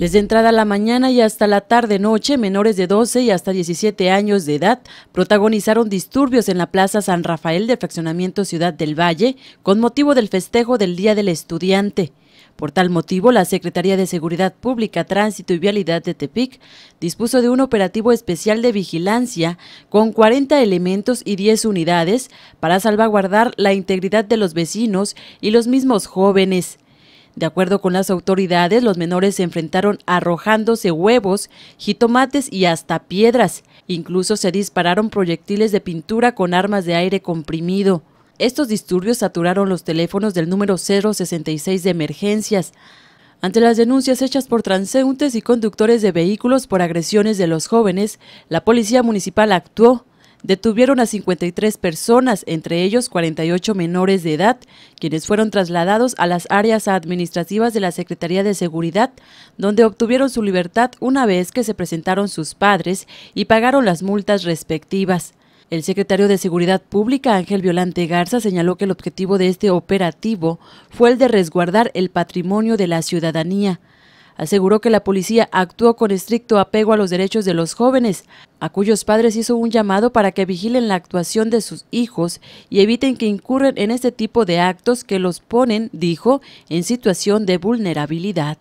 Desde entrada a la mañana y hasta la tarde-noche, menores de 12 y hasta 17 años de edad protagonizaron disturbios en la Plaza San Rafael de Fraccionamiento Ciudad del Valle con motivo del festejo del Día del Estudiante. Por tal motivo, la Secretaría de Seguridad Pública, Tránsito y Vialidad de Tepic dispuso de un operativo especial de vigilancia con 40 elementos y 10 unidades para salvaguardar la integridad de los vecinos y los mismos jóvenes. De acuerdo con las autoridades, los menores se enfrentaron arrojándose huevos, jitomates y hasta piedras. Incluso se dispararon proyectiles de pintura con armas de aire comprimido. Estos disturbios saturaron los teléfonos del número 066 de emergencias. Ante las denuncias hechas por transeúntes y conductores de vehículos por agresiones de los jóvenes, la Policía Municipal actuó detuvieron a 53 personas, entre ellos 48 menores de edad, quienes fueron trasladados a las áreas administrativas de la Secretaría de Seguridad, donde obtuvieron su libertad una vez que se presentaron sus padres y pagaron las multas respectivas. El secretario de Seguridad Pública, Ángel Violante Garza, señaló que el objetivo de este operativo fue el de resguardar el patrimonio de la ciudadanía, aseguró que la policía actuó con estricto apego a los derechos de los jóvenes, a cuyos padres hizo un llamado para que vigilen la actuación de sus hijos y eviten que incurren en este tipo de actos que los ponen, dijo, en situación de vulnerabilidad.